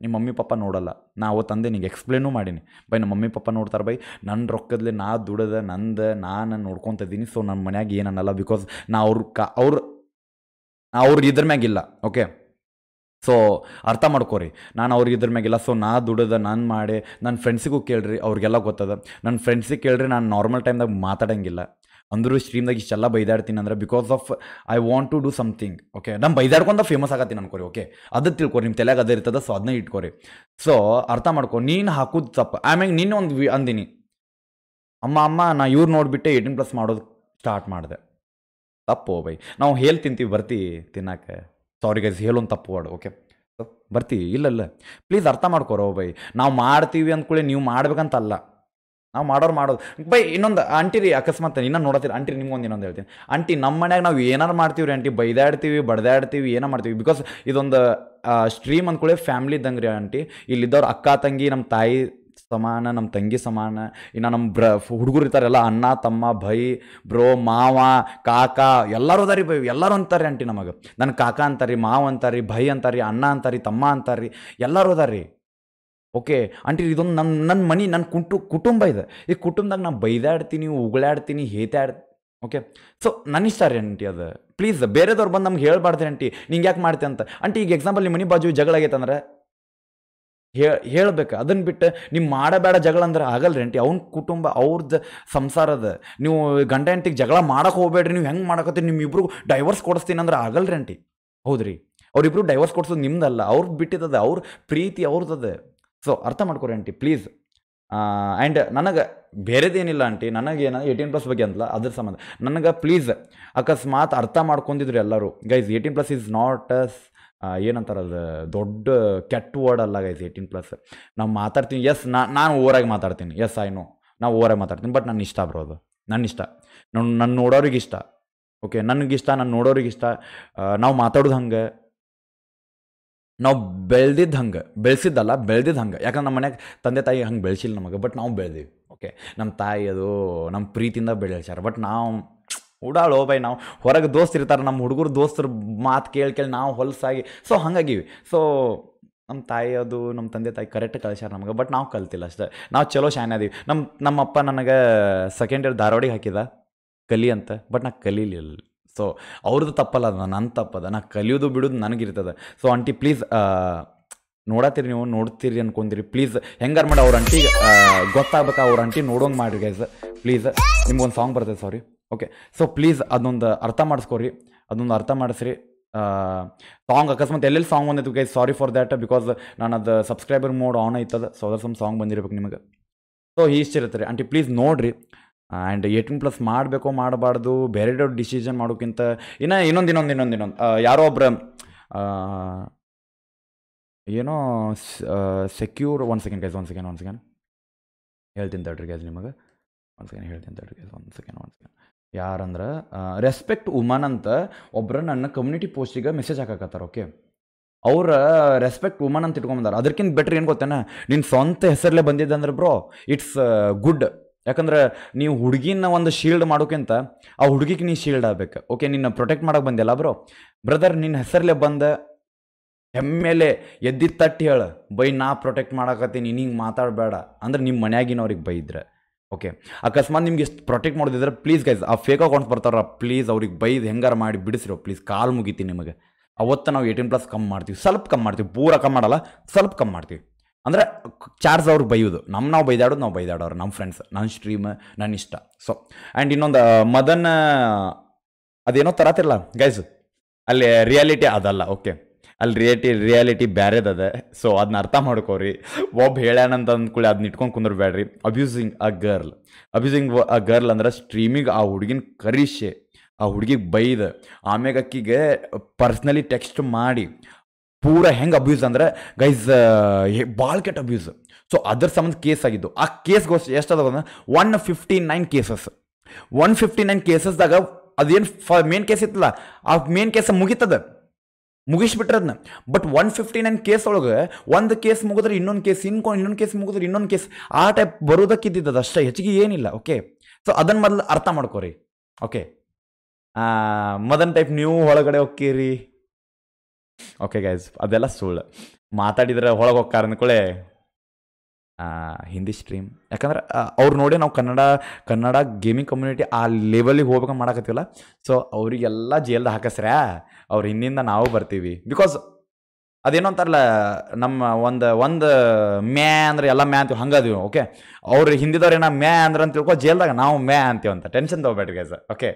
ನಿಮ್ಮ ಮಮ್ಮಿ ಪಪ್ಪ ನೋಡಲ್ಲ ನಾವು ತಂದೆ ನಿಂಗೆ ಎಕ್ಸ್ಪ್ಲೇನೂ ಮಾಡೀನಿ ಬೈ ನಮ್ಮ ಮಮ್ಮಿ ಪಪ್ಪ ನೋಡ್ತಾರೆ ಬೈ ನನ್ನ ರೊಕ್ಕದಲ್ಲಿ ನಾ ದುಡದ ನಂದು ನಾನು ಇದ್ದೀನಿ ಸೊ ನನ್ನ ಮನ್ಯಾಗ ಏನನ್ನಲ್ಲ ಬಿಕಾಸ್ ನಾ ಅವ್ರ ಕ ಅವ್ರ ಅವ್ರ ಇದ್ರ ಮ್ಯಾಗಿಲ್ಲ ಓಕೆ ಸೊ ಅರ್ಥ ಮಾಡ್ಕೊರಿ ನಾನು ಅವ್ರಿಗೆ ಇದ್ರ ಮ್ಯಾಗೆಲ್ಲ ಸೊ ನಾ ದುಡದ ನಾನು ಮಾಡಿ ನನ್ನ ಫ್ರೆಂಡ್ಸಿಗೂ ಕೇಳ್ರಿ ಅವ್ರಿಗೆಲ್ಲ ಗೊತ್ತದ ನನ್ನ ಫ್ರೆಂಡ್ಸಿಗೆ ಕೇಳ್ರಿ ನಾನು ನಾರ್ಮಲ್ ಟೈಮ್ದಾಗ ಮಾತಾಡೋಂಗಿಲ್ಲ ಅಂದರೂ ಸ್ಟ್ರೀಮ್ದಾಗ ಇಷ್ಟೆಲ್ಲ ಬೈದಾಡ್ತೀನಿ ಅಂದ್ರೆ because of I want to do something okay ನಮ್ಮ ಬೈದಾಡ್ಕೊಂಡ ಫೇಮಸ್ ಆಗತ್ತೀನಿ ಅನ್ಕೋರಿ ಓಕೆ ಅದು ತಿಳ್ಕೊರಿ ನಿಮ್ಮ ತಲೆಗೆ ಅದೇ ಇರ್ತದೆ ಸೊ ಅದನ್ನ ಇಟ್ಕೊರಿ ಸೊ ಅರ್ಥ ಮಾಡ್ಕೊ ನೀನು ಹಾಕೋದು ತಪ್ಪು ಆಮ್ಯಾಗ ನೀನು ಒಂದು ಅಂದಿನಿ ಅಮ್ಮ ಅಮ್ಮ ನಾ ಇವ್ರು ನೋಡಿಬಿಟ್ಟೆ ಏಯ್ಟೀನ್ ಪ್ಲಸ್ ಮಾಡೋದು ಸ್ಟಾರ್ಟ್ ಮಾಡಿದೆ ತಪ್ಪು ಬೈ ನಾವು ಹೇಳಿ ತಿಂತೀವಿ ಬರ್ತಿ ತಿನ್ನಕ್ಕೆ ಸಾರಿ ಗೈಸ್ ಹೇಳೊಂದು ತಪ್ಪು ವಾಡು ಓಕೆ ಬರ್ತೀವಿ ಇಲ್ಲಲ್ಲ ಪ್ಲೀಸ್ ಅರ್ಥ ಮಾಡ್ಕೊರೋ ಬೈ ನಾವು ಮಾಡ್ತೀವಿ ಅಂದ್ಕೊಳ್ಳಿ ನೀವು ಮಾಡ್ಬೇಕಂತಲ್ಲ ನಾವು ಮಾಡೋರು ಮಾಡೋದು ಬೈ ಇನ್ನೊಂದು ರೀ ಅಕಸ್ಮಾತ್ ಇನ್ನೂ ನೋಡತ್ತೀರಿ ನಿಮ್ಗೆ ನಿಮ್ಗೊಂದು ಇನ್ನೊಂದು ಹೇಳ್ತೀನಿ ಆಂಟಿ ನಮ್ಮ ಮನ್ಯಾಗ ನಾವು ಏನಾರು ಮಾಡ್ತೀವಿ ರೀ ಆಂಟಿ ಬೈದಾಡ್ತೀವಿ ಬಡ್ದಾಡ್ತೀವಿ ಏನೋ ಮಾಡ್ತೀವಿ ಬಿಕಾಸ್ ಇದೊಂದು ಸ್ಟ್ರೀಮ್ ಅಂದ್ಕೊಳ್ಳಿ ಫ್ಯಾಮ್ಲಿ ಇದ್ದಂಗೆ ರೀ ಆಂಟಿ ಇಲ್ಲಿದ್ದವ್ರು ಅಕ್ಕ ತಂಗಿ ನಮ್ಮ ತಾಯಿ ಸಮಾನ ನಮ್ಮ ತಂಗಿ ಸಮಾನ ಇನ್ನು ನಮ್ಮ ಬ್ರ ಹುಡುಗರು ಇರ್ತಾರೆಲ್ಲ ಅಣ್ಣ ತಮ್ಮ ಭೈ ಬ್ರೋ ಮಾವ ಕಾಕ ಎಲ್ಲರೂ ಅದಾರಿ ಬೈ ಎಲ್ಲರೂ ಅಂತಾರೆ ಆಂಟಿ ನಮಗೆ ನನ್ನ ಕಾಕ ಅಂತಾರೀ ಮಾವ ಅಂತಾರಿ ಭೈ ಅಂತಾರಿ ಅಣ್ಣ ಅಂತಾರಿ ತಮ್ಮ ಅಂತಾರಿ ಎಲ್ಲರೂ ಅದಾರಿ ಓಕೆ ಆಂಟಿ ಇದೊಂದು ನನ್ನ ನನ್ನ ಮನೆ ನನ್ನ ಕುಟು ಕುಟುಂಬ ಇದೆ ಈ ಕುಟುಂಬದಾಗ ನಾನು ಬೈದಾಡ್ತೀನಿ ಉಗುಳಾಡ್ತೀನಿ ಹೇತಾಡ್ ಓಕೆ ಸೊ ನನ್ನ ಇಷ್ಟ ರೀ ಆಂಟಿ ಅದು ಪ್ಲೀಸ್ ಬೇರೆದವ್ರು ಬಂದು ನಮ್ಗೆ ಹೇಳ್ಬಾರ್ದು ಆಂಟಿ ನಿಂಗೆ ಯಾಕೆ ಮಾಡ್ತೀನಿ ಅಂತ ಆಂಟಿ ಈಗ ಎಕ್ಸಾಂಪಲ್ ನಿಮ್ಮ ಮನೆ ಬಾಜು ಜಗಳ ಆಗೈತೆ ಅಂದ್ರೆ ಹೇ ಹೇಳ್ಬೇಕು ಅದನ್ನು ಬಿಟ್ಟು ನೀವು ಮಾಡಬೇಡ ಜಗಳ ಅಂದ್ರೆ ಆಗಲ್ಲ ಅಂಟಿ ಅವ್ನ ಕುಟುಂಬ ಅವ್ರದ್ದು ಸಂಸಾರದ ನೀವು ಗಂಡ ಹೆಂಟಿಗೆ ಜಗಳ ಮಾಡೋಕೆ ಹೋಗ್ಬೇಡ್ರಿ ನೀವು ಹೆಂಗೆ ಮಾಡಕತ್ತೀರಿ ಇಬ್ಬರು ಡೈವರ್ಸ್ ಕೊಡಿಸ್ತೀನಿ ಅಂದ್ರೆ ಆಗಲ್ಲ ಅಂಟಿ ಹೌದ್ರಿ ಅವ್ರಿಬ್ರು ಡೈವರ್ಸ್ ಕೊಡಿಸೋದು ನಿಮ್ದಲ್ಲ ಅವ್ರದ್ದು ಬಿಟ್ಟಿದ್ದದ ಅವ್ರ ಪ್ರೀತಿ ಅವ್ರದ್ದದೆ ಸೊ ಅರ್ಥ ಮಾಡ್ಕೊರಿ ಆಂಟಿ ಪ್ಲೀಸ್ ಆ್ಯಂಡ್ ನನಗೆ ಬೇರೆದೇನಿಲ್ಲ ಆಂಟಿ ನನಗೇನ ಏಯ್ಟೀನ್ ಪ್ಲಸ್ ಬಗ್ಗೆ ಅಂತಲ್ಲ ಅದ್ರ ಸಂಬಂಧ ನನಗೆ ಪ್ಲೀಸ್ ಅಕಸ್ಮಾತ್ ಅರ್ಥ ಮಾಡ್ಕೊಂಡಿದ್ರು ಎಲ್ಲರೂ guys eighteen plus is not as ಏನಂತಾರೆ ಅದು ದೊಡ್ಡ ಕೆಟ್ಟ ವರ್ಡ್ ಅಲ್ಲ ಗೈಸ್ ಏಯ್ಟೀನ್ ಪ್ಲಸ್ ನಾವು ಮಾತಾಡ್ತೀನಿ ಎಸ್ ನಾ ನಾನು ಓರಾಗಿ ಮಾತಾಡ್ತೀನಿ ಎಸ್ ಐ ನೋ ನಾವು ಓರಾಗಿ ಮಾತಾಡ್ತೀನಿ ಬಟ್ ನನ್ನ ಇಷ್ಟ ಬರೋದು ನನ್ನ ಇಷ್ಟ ನನ್ನ ನೋಡೋರಿಗೆ ಇಷ್ಟ ಓಕೆ ನನಗಿಷ್ಟ ನಾನು ನೋಡೋರಿಗೆ ಇಷ್ಟ ನಾವು ಮಾತಾಡೋದು ಹಂಗೆ ನಾವು ಬೆಳೆದಿದ್ದ ಹಂಗೆ ಬೆಳೆಸಿದ್ದಲ್ಲ ಬೆಳೆದಿದ್ದು ಹಂಗೆ ಯಾಕಂದ್ರೆ ನಮ್ಮ ಮನೆಗೆ ತಂದೆ ತಾಯಿ ಹಂಗೆ ಬೆಳೆಸಿಲ್ಲ ನಮಗೆ ಬಟ್ ನಾವು ಬೆಳೆದೀವಿ ಓಕೆ ನಮ್ಮ ತಾಯಿ ಅದು ನಮ್ಮ ಪ್ರೀತಿಯಿಂದ ಬೆಳೆಸ್ಯಾರ ಬಟ್ ನಾವು ಉಡಾಳು ಬೈ ನಾವು ಹೊರಗೆ ದೋಸ್ತ್ ಇರ್ತಾರೆ ನಮ್ಮ ಹುಡುಗರು ದೋಸ್ತರು ಮಾತು ಕೇಳಿ ಕೇಳಿ ನಾವು ಹೊಲಸಾಗಿ ಸೊ ಹಂಗಾಗಿವಿ ಸೊ ನಮ್ಮ ತಾಯಿ ಅದು ನಮ್ಮ ತಂದೆ ತಾಯಿ ಕರೆಕ್ಟ್ ಕಳಿಸ್ಯಾರ ನಮಗೆ ಬಟ್ ನಾವು ಕಲ್ತಿಲ್ಲ ಅಷ್ಟೇ ನಾವು ಚಲೋ ಶಾನೆ ಅದೀವಿ ನಮ್ಮ ನಮ್ಮಪ್ಪ ನನಗೆ ಸೆಕೆಂಡ್ ಇಯರ್ ಧಾರವಾಡಿಗೆ ಹಾಕಿದ ಕಲಿ ಅಂತ ಬಟ್ ನಾ ಕಲೀಲಿಲ್ಲ ಸೊ ಅವ್ರದ್ದು ತಪ್ಪಲ್ಲ ಅದ ನನ್ನ ತಪ್ಪದ ನಾ ಕಲಿಯೋದು ಬಿಡೋದು ನನಗಿರ್ತದೆ ಸೊ ಆಂಟಿ ಪ್ಲೀಸ್ ನೋಡತ್ತೀರಿ ನೀವು ನೋಡ್ತೀರಿ ಅನ್ಕೊಂತೀರಿ ಪ್ಲೀಸ್ ಹೆಂಗಾರು ಮಾಡಿ ಅವ್ರ ಅಂಟಿ ಗೊತ್ತಾಗ್ಬೇಕು ಅವ್ರ ಅಂಟಿ ನೋಡೋಂಗೆ ಮಾಡಿರಿ ಗೈಸ್ ಪ್ಲೀಸ್ ನಿಮ್ಗೊಂದು ಸಾಂಗ್ ಬರ್ತದೆ ಸಾರಿ ಓಕೆ ಸೊ ಪ್ಲೀಸ್ ಅದೊಂದು ಅರ್ಥ ಮಾಡಿಸ್ಕೊರಿ ಅದೊಂದು ಅರ್ಥ ಮಾಡಿಸ್ರಿ ಸಾಂಗ್ ಅಕಸ್ಮಾತ್ ಎಲ್ಲೆಲ್ಲಿ ಸಾಂಗ್ ಬಂದಿತ್ತು guys sorry for that because ನಾನು ಅದು ಸಬ್ಸ್ಕ್ರೈಬರ್ ಮೋಡ್ ಆನ್ ಆಯ್ತದ ಸೊ ಅದ್ರ ಸಮ್ ಸಾಂಗ್ ಬಂದಿರ್ಬೇಕು ನಿಮಗೆ ಸೊ ಇಷ್ಟಿರುತ್ತೆ ರೀ ಆಂಟಿ ಪ್ಲೀಸ್ ನೋಡಿರಿ ಆ್ಯಂಡ್ ಏಯ್ಟೀನ್ ಪ್ಲಸ್ ಮಾಡಬೇಕು ಮಾಡಬಾರ್ದು ಬೇರೆ ಡಿಸಿಷನ್ ಮಾಡೋಕ್ಕಿಂತ ಇನ್ನು ಇನ್ನೊಂದು ಇನ್ನೊಂದು ಇನ್ನೊಂದು ಇನ್ನೊಂದು ಯಾರೋ ಒಬ್ಬರ ಏನೋ secure one second guys one second one second ಹೇಳ್ತೀನಿ ತಡ್ರಿ ಗೈಸ್ ನಿಮಗೆ ಒನ್ ಸೆಕೆಂಡ್ ಹೇಳ್ತೀನಿ ತಡ್ರಿ guys one second one second ಯಾರಂದ್ರೆ ರೆಸ್ಪೆಕ್ಟ್ ಉಮನ್ ಅಂತ ಒಬ್ಬರ ನನ್ನ ಕಮ್ಯುನಿಟಿ ಪೋಸ್ಟಿಗೆ ಮೆಸೇಜ್ ಹಾಕಕತ್ತಾರ ಓಕೆ ಅವ್ರ ರೆಸ್ಪೆಕ್ಟ್ ಉಮನ್ ಅಂತ ಇಟ್ಕೊಂಬಂದಾರ ಅದಕ್ಕಿಂತ ಬೆಟ್ರ್ ಏನು ಗೊತ್ತೇನ ನಿನ್ನ ಸ್ವಂತ ಹೆಸರಲ್ಲೇ ಬಂದಿದ್ದಂದ್ರೆ ಬ್ರೋ ಇಟ್ಸ್ ಗುಡ್ ಯಾಕಂದ್ರೆ ನೀವು ಹುಡುಗಿನ ಒಂದು ಶೀಲ್ಡ್ ಮಾಡೋಕ್ಕಿಂತ ಆ ಹುಡುಗಿಗೆ ನೀ ಶೀಲ್ಡ್ ಆಗ್ಬೇಕು ಓಕೆ ನಿನ್ನ ಪ್ರೊಟೆಕ್ಟ್ ಮಾಡೋಕೆ ಬಂದಿಲ್ಲ ಬ್ರೋ ಬ್ರದರ್ ನಿನ್ನ ಹೆಸರಲ್ಲೇ ಬಂದ ಹೆಮ್ಮೆಲೆ ಎದ್ದಿ ತಟ್ಟಿ ಹೇಳ ಬೈ ನಾ ಪ್ರೊಟೆಕ್ಟ್ ಮಾಡಕತ್ತೀನಿ ಹಿಂಗೆ ಮಾತಾಡಬೇಡ ಅಂದ್ರೆ ನಿಮ್ಮ ಬೈ ಬೈದ್ರೆ ಓಕೆ ಅಕಸ್ಮಾತ್ ನಿಮ್ಗೆ ಎಷ್ಟು ಪ್ರೊಟೆಕ್ಟ್ ಮಾಡೋದಿದ್ರೆ ಪ್ಲೀಸ್ ಗೈಸ್ ಆ ಫೇಕ್ ಅಕೌಂಟ್ಸ್ ಬರ್ತಾರ ಪ್ಲೀಸ್ ಅವ್ರಿಗೆ ಬೈದು ಹೆಂಗಾರ ಮಾಡಿ ಬಿಡಿಸಿರೋ ಪ್ಲೀಸ್ ಕಾಲು ಮುಗಿತೀನಿ ನಿಮಗೆ ಅವತ್ತು ನಾವು ಏಯ್ಟೀನ್ ಪ್ಲಸ್ ಕಮ್ಮಿ ಮಾಡ್ತೀವಿ ಸ್ವಲ್ಪ ಕಮ್ಮಿ ಮಾಡ್ತೀವಿ ಪೂರ ಕಮ್ಮಿ ಮಾಡಲ್ಲ ಸ್ವಲ್ಪ ಕಮ್ಮಿ ಮಾಡ್ತೀವಿ ಅಂದರೆ ಚಾರ್ಜ್ ಅವ್ರು ಬೈಯೋದು ನಮ್ಮ ನಾವು ಬೈದಾಡೋದು ನಾವು ಬೈದಾಡೋರು ನಮ್ಮ ಫ್ರೆಂಡ್ಸ್ ನನ್ನ ಸ್ಟ್ರೀಮ್ ನನ್ನ ಇಷ್ಟ ಸೊ ಆ್ಯಂಡ್ ಇನ್ನೊಂದು ಮದನ್ ಅದೇನೋ ತರತಿರಲ್ಲ ಗೈಸ್ ಅಲ್ಲಿ ರಿಯಾಲಿಟಿ ಅದಲ್ಲ ಓಕೆ ಅಲ್ಲಿ ರಿಯಾಲಿಟಿ ರಿಯಾಲಿಟಿ ಬ್ಯಾರೆದದೆ ಸೊ ಅದನ್ನ ಅರ್ಥ ಮಾಡ್ಕೋರಿ ಒಬ್ಬ ಹೇಳ್ಯಾನಂತ ಅಂದ್ಕೊಳ್ಳಿ ಅದನ್ನ ಇಟ್ಕೊಂಡು ಬೇಡ್ರಿ abusing a girl abusing a girl ಅಂದ್ರೆ ಸ್ಟ್ರೀಮಿಗೆ ಆ ಹುಡುಗಿನ ಕರೀಶೆ ಆ ಹುಡುಗಿಗೆ ಬೈದ ಆಮ್ಯಾಗ ಅಕ್ಕಿಗೆ ಪರ್ಸ್ನಲಿ ಟೆಕ್ಸ್ಟ್ ಮಾಡಿ ಪೂರ ಹೆಂಗೆ ಅಬ್ಯೂಸ್ ಅಂದರೆ ಗೈಸ್ ಭಾಳ ಕೆಟ್ಟ ಅಬ್ಯೂಸ್ ಸೊ ಅದ್ರ ಸಂಬಂಧ ಕೇಸ್ ಆಗಿದ್ದು ಆ ಕೇಸ್ಗೋಸ್ಕರ ಎಷ್ಟು ಅದಾವ one fifty nine cases one fifty nine ಕೇಸಸ್ದಾಗ ಅದೇನು ಫ ಮೇನ್ ಕೇಸ್ ಇತ್ತಲ್ಲ ಆ ಮೇನ್ ಕೇಸ್ ಮುಗೀತದ ಅದನ್ನ but one fifty nine case ಒಳಗೆ ಒಂದು ಕೇಸ್ ಮುಗಿದ್ರೆ ಇನ್ನೊಂದು ಕೇಸ್ ಇನ್ಕೊಂಡು ಇನ್ನೊಂದು ಕೇಸ್ ಮುಗಿದ್ರೆ ಇನ್ನೊಂದು ಕೇಸ್ ಆ ಟೈಪ್ ಬರೋದಕ್ಕಿದ್ದದ ಅಷ್ಟೇ ಹೆಚ್ಚಿಗೆ ಏನಿಲ್ಲ ಓಕೆ ಸೊ ಅದನ್ನು ಮೊದಲು ಅರ್ಥ ಮಾಡ್ಕೋರಿ ಓಕೆ ಮದನ್ ಟೈಪ್ ನೀವು ಒಳಗಡೆ ಹೋಗ್ತೀರಿ ಓಕೆ ಗೈಸ್ ಅದೆಲ್ಲ ಸುಳ್ಳು ಮಾತಾಡಿದ್ರೆ ಒಳಗೆ ಹೋಗ್ಕಾರ ಅಂದ್ಕೊಳ್ಳೆ ಹಿಂದಿ ಸ್ಟ್ರೀಮ್ ಯಾಕಂದ್ರೆ ಅವ್ರು ನೋಡಿ ನಾವು ಕನ್ನಡ ಕನ್ನಡ ಗೇಮಿಂಗ್ ಕಮ್ಯುನಿಟಿ ಆ ಲೆವೆಲಿಗೆ ಹೋಗ್ಬೇಕು ಮಾಡಕತ್ತಿಲ್ಲ ಸೊ ಅವರಿಗೆಲ್ಲ ಜೇಲ್ದ ಹಾಕಿಸ್ರೆ ಅವ್ರು ಹಿಂದಿಂದ ನಾವು ಬರ್ತೀವಿ ಬಿಕಾಸ್ ಅದೇನೋ ಅಂತಾರಲ್ಲ ನಮ್ಮ ಒಂದು ಒಂದು ಮ್ಯಾ ಅಂದ್ರೆ ಎಲ್ಲ ಮ್ಯಾ ಅಂತೀವಿ ಅದೀವಿ ಓಕೆ ಅವ್ರು ಹಿಂದಿದವ್ರು ಏನೋ ಮ್ಯಾ ಅಂದ್ರೆ ಅಂತ ತಿಳ್ಕೊ ಜೇಲ್ದಾಗ ನಾವು ಮ್ಯಾ ಅಂತೀವಿ ಅಂತ ಟೆನ್ಷನ್ ತಗೋಬೇಡ್ರಿ ಗೈಸ್ ಓಕೆ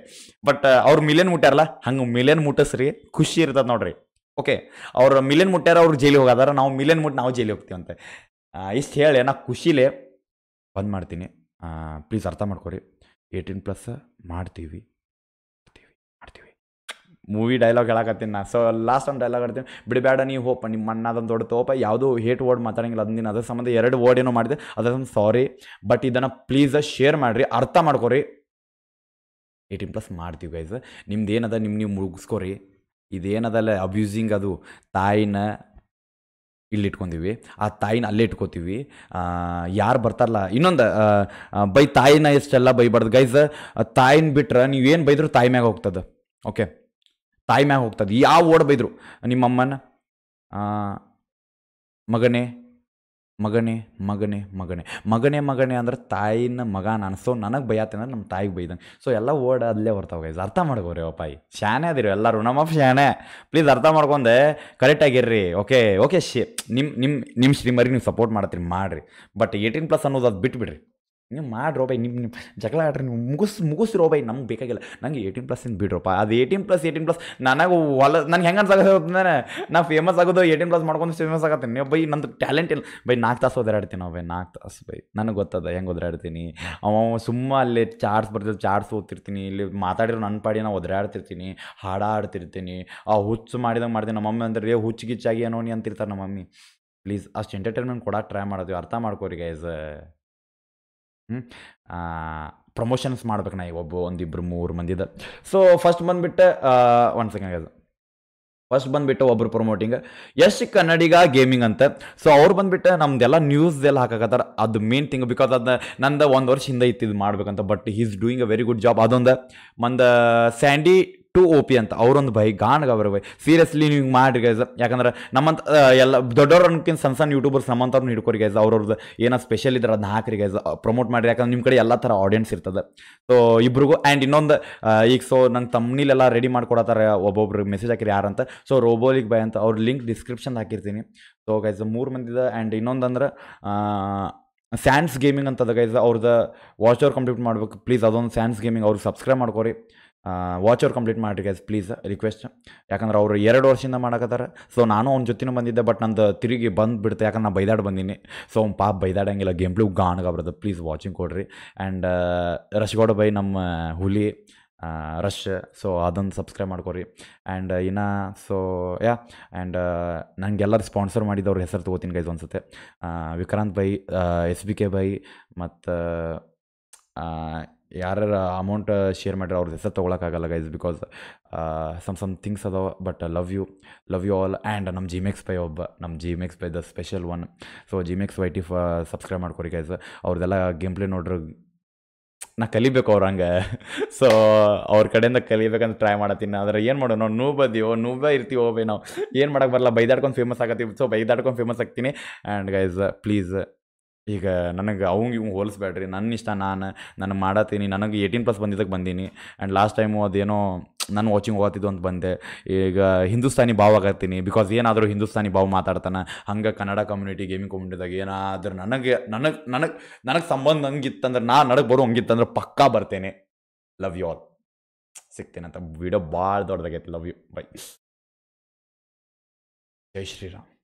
ಬಟ್ ಅವ್ರು ಮಿಲಿಯನ್ ಮುಟ್ಯಾರಲ್ಲ ಹಂಗೆ ಮಿಲಿಯನ್ ಮುಟ್ಟಿಸ್ರಿ ಖುಷಿ ಇರ್ತದೆ ನೋಡ್ರಿ ಓಕೆ ಅವ್ರು ಮಿಲಿಯನ್ ಮುಟ್ಟ್ಯಾರ ಅವ್ರು ಜೈಲಿಗೆ ಹೋಗಾದಾರ ನಾವು ಮಿಲಿಯನ್ ಮುಟ್ಟು ನಾವು ಜೈಲಿಗೆ ಅಂತೆ ಇಷ್ಟು ಹೇಳಿ ನಾ ಖುಷಿಲೆ ಬಂದ್ ಮಾಡ್ತೀನಿ ಪ್ಲೀಸ್ ಅರ್ಥ ಮಾಡ್ಕೊರಿ ಏಯ್ಟೀನ್ ಪ್ಲಸ್ ಮಾಡ್ತೀವಿ ಮಾಡ್ತೀವಿ ಮಾಡ್ತೀವಿ ಮೂವಿ ಡೈಲಾಗ್ ಹೇಳಕತ್ತೀನಿ ನಾ ಸೊ ಲಾಸ್ಟ್ ಒಂದು ಡೈಲಾಗ್ ಆಡ್ತೀನಿ ಬಿಡಬೇಡ ನೀವು ಹೋಪ ನಿಮ್ಮ ಅಣ್ಣದೊಂದು ದೊಡ್ಡ ತೋಪ ಯಾವುದು ಹೇಟ್ ವರ್ಡ್ ಮಾತಾಡಂಗಿಲ್ಲ ಅದನ್ನ ಅದ್ರ ಸಂಬಂಧ ಎರಡು ವರ್ಡ್ ಏನೋ ಮಾಡಿದೆ ಅದ್ರ ಸಂಬಂಧ ಸಾರಿ ಬಟ್ ಇದನ್ನು ಪ್ಲೀಸ್ ಶೇರ್ ಮಾಡಿರಿ ಅರ್ಥ ಮಾಡ್ಕೊರಿ ಏಯ್ಟೀನ್ ಪ್ಲಸ್ ಮಾಡ್ತೀವಿ ಗೈಸ್ ನಿಮ್ದು ಏನದ ನಿಮ್ಮ ನೀವು ಮುಗಿಸ್ಕೊರಿ ಇದೇನದಲ್ಲ ಅಬ್ಯೂಸಿಂಗ್ ಅದು ತಾಯಿನ ಇಲ್ಲಿಟ್ಕೊಂತೀವಿ ಆ ತಾಯಿನ ಅಲ್ಲೇ ಇಟ್ಕೋತೀವಿ ಯಾರು ಬರ್ತಾರಲ್ಲ ಇನ್ನೊಂದು ಬೈ ತಾಯಿನ ಎಷ್ಟೆಲ್ಲ ಬೈಬಾರ್ದು ಗೈಸ್ ತಾಯಿನ ಬಿಟ್ರೆ ನೀವೇನು ಬೈದ್ರು ತಾಯಿ ಮ್ಯಾಗ ಹೋಗ್ತದೆ ಓಕೆ ತಾಯಿ ಮ್ಯಾಗ ಹೋಗ್ತದೆ ಯಾವ ಓಡ್ ಬೈದರು ನಿಮ್ಮಮ್ಮನ ಮಗನೇ ಮಗನೇ ಮಗನೇ ಮಗನೇ ಮಗನೇ ಮಗನೇ ಅಂದ್ರೆ ತಾಯಿನ ಮಗ ಸೊ ನನಗೆ ಅಂದ್ರೆ ನಮ್ಮ ತಾಯಿಗೆ ಬೈದಂಗೆ ಸೊ ಎಲ್ಲ ವರ್ಡ್ ಅಲ್ಲೇ ಬರ್ತಾವೆ ಗೈಸ್ ಅರ್ಥ ಮಾಡ್ಕೋರಿ ಪಾಯಿ ಶಾನೆ ಅದಿರಿ ಎಲ್ಲರೂ ನಮ್ಮಪ್ಪ ಶಾನೆ ಪ್ಲೀಸ್ ಅರ್ಥ ಮಾಡ್ಕೊಂಡೆ ಇರ್ರಿ ಓಕೆ ಓಕೆ ಶಿ ನಿಮ್ಮ ನಿಮ್ಮ ನಿಮ್ಮ ಶ್ರೀಮರಿಗೆ ನೀವು ಸಪೋರ್ಟ್ ಮಾಡ್ತೀರಿ ಮಾಡಿರಿ ಬಟ್ ಏಯ್ಟೀನ್ ಪ್ಲಸ್ ಅನ್ನೋದು ಅದು ಬಿಟ್ಬಿಡ್ರಿ ನೀವು ಮಾಡ್ರೋ ಬೈ ನಿಮ್ಮ ನಿಮ್ಮ ಜಗಳ ಆಡ್ರಿ ನೀವು ಮುಗಿಸ್ ಮುಗಿಸಿರೋ ಬೈ ನಮ್ಗೆ ಬೇಕಾಗಿಲ್ಲ ನಂಗೆ ಏಯ್ಟೀನ್ ಏನು ಬಿಡ್ರಪ್ಪ ಅದು ಏಯ್ಟೀನ್ ಪ್ಲಸ್ ಏಯ್ಟೀನ್ ಪ್ಲಸ್ ನನಗೆ ಹೊಲ ನನ್ಗೆ ಹೆಂಗೆ ಅನ್ಸಾಗತ್ತೆ ನಾ ಫೇಮಸ್ ಆಗೋದು ಏಯ್ಟೀನ್ ಪ್ಲಸ್ ಮಾಡ್ಕೊಂಡು ಫೇಮಸ್ ಆಗತ್ತೆ ನೀವು ಬೈ ನಂದು ಟ್ಯಾಲೆಂಟ್ ಇಲ್ಲ ಬೈ ನಾಲ್ಕು ತಾಸು ಓದಾಡ್ತೀನಿ ನಾವು ಬೈ ನಾಲ್ಕು ತಾಸು ಬೈ ನನಗೆ ಗೊತ್ತದ ಹೆಂಗೆ ಓದಾಡ್ತೀನಿ ಅವ ಸುಮ್ಮ ಅಲ್ಲಿ ಚಾರ್ಟ್ಸ್ ಬರ್ತದೆ ಚಾರ್ಟ್ಸ್ ಓದ್ತಿರ್ತೀನಿ ಇಲ್ಲಿ ಮಾತಾಡಿರೋ ನನ್ನ ಪಾಡಿ ನಾವು ಒದರಾಡ್ತಿರ್ತೀನಿ ಹಾಡ ಆಡ್ತಿರ್ತೀನಿ ಆ ಹುಚ್ಚು ಮಾಡಿದಾಗ ಮಾಡ್ತೀನಿ ನಮ್ಮ ಮಮ್ಮಿ ಅಂದ್ರೆ ಹುಚ್ಚು ಗಿಚ್ಚಾಗಿ ಏನೋ ನೀ ಅಂತಿರ್ತಾರೆ ನಮ್ಮ ಮಮ್ಮಿ ಪ್ಲೀಸ್ ಅಷ್ಟು ಎಂಟರ್ಟೈನ್ಮೆಂಟ್ ಕೊಡೋಕೆ ಟ್ರೈ ಮಾಡೋದು ಅರ್ಥ ಮಾಡ್ಕೋರಿ ಗೈಸ್ ಪ್ರಮೋಷನ್ಸ್ ಮಾಡ್ಬೇಕು ನಾ ಈಗ ಒಬ್ಬ ಒಂದಿಬ್ರು ಮೂರು ಮಂದಿದ ಸೊ ಫಸ್ಟ್ ಬಂದುಬಿಟ್ಟು ಒನ್ ಸೆಕೆಂಡ್ ಅದು ಫಸ್ಟ್ ಬಂದುಬಿಟ್ಟು ಒಬ್ಬರು ಪ್ರಮೋಟಿಂಗ್ ಯಶ್ ಕನ್ನಡಿಗ ಗೇಮಿಂಗ್ ಅಂತ ಸೊ ಅವ್ರು ಬಂದುಬಿಟ್ಟು ನಮ್ದೆಲ್ಲ ನ್ಯೂಸ್ ಎಲ್ಲ ಹಾಕಕತ್ತಾರ ಅದು ಮೇನ್ ಥಿಂಗ್ ಬಿಕಾಸ್ ಅದು ನಂದು ಒಂದು ವರ್ಷ ಹಿಂದೆ ಇದು ಮಾಡ್ಬೇಕಂತ but he is doing a very good job ಅದೊಂದು ಮಂದ ಸ್ಯಾಂಡಿ ಟು ಓ ಪಿ ಅಂತ ಅವರೊಂದು ಭಯ ಗಾಣಗ ಅವರ ಭಯ ಸೀರಿಯಸ್ಲಿ ನೀವು ಹಿಂಗೆ ಮಾಡಿರಿ ಗೈಸ್ ಯಾಕಂದ್ರೆ ನಮ್ಮಂತ ಎಲ್ಲ ಅನ್ಕಿಂತ ಸಣ್ಣ ಸಣ್ಣ ಯೂಟ್ಯೂಬರ್ಸ್ ನಮ್ಮಂಥವ್ರನ್ನ ಹಿಡ್ಕೊರಿ ಗೈಸ್ ಅವ್ರವ್ರದ್ದು ಏನೋ ಸ್ಪೆಷಲ್ ಇದ್ರೆ ಅದನ್ನ ಹಾಕ್ರಿ ಗೈಸ್ ಪ್ರಮೋಟ್ ಮಾಡಿರಿ ಯಾಕಂದ್ರೆ ನಿಮ್ಮ ಕಡೆ ಎಲ್ಲ ಥರ ಆಡಿಯನ್ಸ್ ಇರ್ತದೆ ಸೊ ಇಬ್ರಿಗೂ ಆ್ಯಂಡ್ ಇನ್ನೊಂದು ಈಗ ಸೊ ನನ್ನ ತಮ್ಮನಿಲೆಲ್ಲ ರೆಡಿ ಮಾಡ್ಕೊಡತ್ತಾರೆ ಒಬ್ಬೊಬ್ರಿಗೆ ಮೆಸೇಜ್ ಹಾಕಿರಿ ಯಾರಂತ ಸೊ ರೋಬೋಲಿಕ್ ಬೈ ಅಂತ ಅವ್ರ ಲಿಂಕ್ ಡಿಸ್ಕ್ರಿಪ್ಷನ್ ಹಾಕಿರ್ತೀನಿ ಸೊ ಗೈಸ್ ಮೂರು ಮಂದಿದ ಆ್ಯಂಡ್ ಅಂದ್ರೆ ಸ್ಯಾನ್ಸ್ ಗೇಮಿಂಗ್ ಅಂತದ ಗೈಸ್ ಅವ್ರದ್ದು ವಾಚ್ ಅವರ್ ಕಂಪ್ಲೀಟ್ ಮಾಡ್ಬೇಕು ಪ್ಲೀಸ್ ಅದೊಂದು ಸ್ಯಾನ್ಸ್ ಗೇಮಿಂಗ್ ಅವ್ರಿಗೆ ಸಬ್ಸ್ಕ್ರೈಬ್ ಮಾಡ್ಕೊರಿ ವಾಚ್ ಅವ್ರು ಕಂಪ್ಲೀಟ್ ಮಾಡಿರಿ ಗೈಸ್ ಪ್ಲೀಸ್ ರಿಕ್ವೆಸ್ಟ್ ಯಾಕಂದ್ರೆ ಅವರು ಎರಡು ವರ್ಷದಿಂದ ಮಾಡಕತ್ತಾರೆ ಸೊ ನಾನು ಅವ್ನ ಜೊತೆನೂ ಬಂದಿದ್ದೆ ಬಟ್ ನಂದು ತಿರುಗಿ ಬಂದು ಬಿಡ್ತೆ ಯಾಕಂದ್ರೆ ನಾನು ಬೈದಾಡ್ ಬಂದೀನಿ ಸೊ ಅವ್ನು ಪಾಪ ಬೈದಾಡಂಗಿಲ್ಲ ಗೇಮ್ ಪ್ಲೂ ಗಾಣಗ ಪ್ಲೀಸ್ ವಾಚಿಂಗ್ ಕೊಡ್ರಿ ಆ್ಯಂಡ್ ಗೌಡ ಬೈ ನಮ್ಮ ಹುಲಿ ರಶ್ ಸೊ ಅದನ್ನು ಸಬ್ಸ್ಕ್ರೈಬ್ ಮಾಡ್ಕೊರಿ ಆ್ಯಂಡ್ ಇನ್ನು ಸೊ ಯಾ ಆ್ಯಂಡ್ ನನಗೆಲ್ಲರೂ ಸ್ಪಾನ್ಸರ್ ಮಾಡಿದವ್ರ ಹೆಸರು ತೊಗೋತೀನಿ ಗೈಸ್ ಅನ್ಸುತ್ತೆ ವಿಕ್ರಾಂತ್ ಬೈ ಎಸ್ ಬಿ ಕೆ ಬೈ ಮತ್ತು ಯಾರ್ಯಾರ ಅಮೌಂಟ್ ಶೇರ್ ಮಾಡಿರೋ ಅವ್ರದ್ದು ಹೆಸರು ತೊಗೊಳಕ್ಕಾಗಲ್ಲ guys because some some things ಅದಾವ but love you love you all and ನಮ್ಮ ಜಿಮೆಕ್ಸ್ ಪೈ ಒಬ್ಬ ನಮ್ಮ ಜಿಮೆಕ್ಸ್ ಪೈ ದ ಸ್ಪೆಷಲ್ ಒನ್ ಸೊ ಜಿಮೆಕ್ಸ್ ವೈ ಟಿ ಫ ಸಬ್ಸ್ಕ್ರೈಬ್ ಮಾಡ್ಕೊರಿ ಗೈಸ್ ಅವ್ರದ್ದೆಲ್ಲ ಗೇಮ್ ಪ್ಲೇ ನೋಡ್ರಿ ನಾ ಕಲಿಬೇಕು ಅವ್ರ ಹಂಗೆ ಸೊ ಅವ್ರ ಕಡೆಯಿಂದ ಕಲಿಬೇಕಂತ ಟ್ರೈ ಮಾಡತ್ತೀನಿ ಆದರೆ ಏನು ಮಾಡೋಣ ನಾವು ನೂ ಬದೀವೋ ನೂಬೇ ಇರ್ತೀವೋ ಬೇ ನಾವು ಏನು ಮಾಡೋಕ್ಕೆ ಬರಲ್ಲ ಬೈದಾಡ್ಕೊಂಡು ಫೇಮಸ್ ಆಗತ್ತೀವಿ ಸೊ ಬೈದಾಡ್ಕೊಂಡು ಫೇಮಸ್ ಆಗ್ತೀನಿ ಆ್ಯಂಡ್ ಗೈಸ್ ಪ್ಲೀಸ್ ಈಗ ನನಗೆ ಅವಂಗೆ ಇವ್ ಹೋಲಿಸ್ಬೇಡ್ರಿ ನನ್ನ ಇಷ್ಟ ನಾನು ನನಗೆ ಮಾಡತ್ತೀನಿ ನನಗೆ ಏಯ್ಟೀನ್ ಪ್ಲಸ್ ಬಂದಿದ್ದಕ್ಕೆ ಬಂದೀನಿ ಆ್ಯಂಡ್ ಲಾಸ್ಟ್ ಟೈಮು ಅದೇನೋ ನಾನು ವಾಚಿಂಗ್ ಹೋಗ್ತಿದ್ದು ಅಂತ ಬಂದೆ ಈಗ ಹಿಂದೂಸ್ತಾನಿ ಭಾವ ಆಗತ್ತೀನಿ ಬಿಕಾಸ್ ಏನಾದರೂ ಹಿಂದೂಸ್ತಾನಿ ಭಾವ ಮಾತಾಡ್ತಾನೆ ಹಂಗೆ ಕನ್ನಡ ಕಮ್ಯುನಿಟಿ ಗೇಮಿಂಗ್ ಕಮ್ಯುನಿಟಿದಾಗ ಏನಾದರೂ ನನಗೆ ನನಗೆ ನನಗೆ ನನಗೆ ಸಂಬಂಧ ಹಂಗಿತ್ತಂದ್ರೆ ನಾ ನನಗೆ ಬರೋ ಹಂಗಿತ್ತಂದ್ರೆ ಪಕ್ಕಾ ಬರ್ತೇನೆ ಲವ್ ಯು ಆಲ್ ಸಿಗ್ತೇನೆ ಅಂತ ವಿಡಿಯೋ ಭಾಳ ದೊಡ್ಡದಾಗೈತೆ ಲವ್ ಯು ಬೈ ಜೈ ಶ್ರೀರಾಮ್